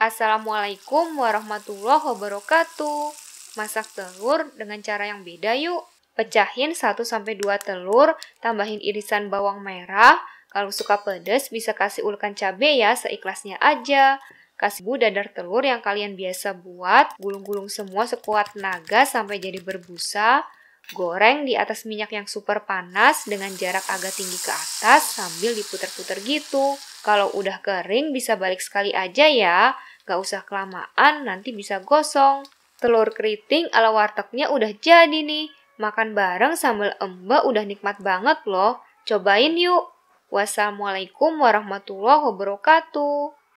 Assalamualaikum warahmatullahi wabarakatuh. Masak telur dengan cara yang beda yuk. Pecahin 1-2 telur, tambahin irisan bawang merah. Kalau suka pedas bisa kasih ulkan cabai ya seikhlasnya aja. Kasih bu dadar telur yang kalian biasa buat, gulung-gulung semua sekuat naga sampai jadi berbusa. Goreng di atas minyak yang super panas dengan jarak agak tinggi ke atas sambil diputer-puter gitu. Kalau udah kering bisa balik sekali aja ya, gak usah kelamaan nanti bisa gosong. Telur keriting ala wartegnya udah jadi nih. Makan bareng sambal emba udah nikmat banget loh. Cobain yuk. Wassalamualaikum warahmatullahi wabarakatuh.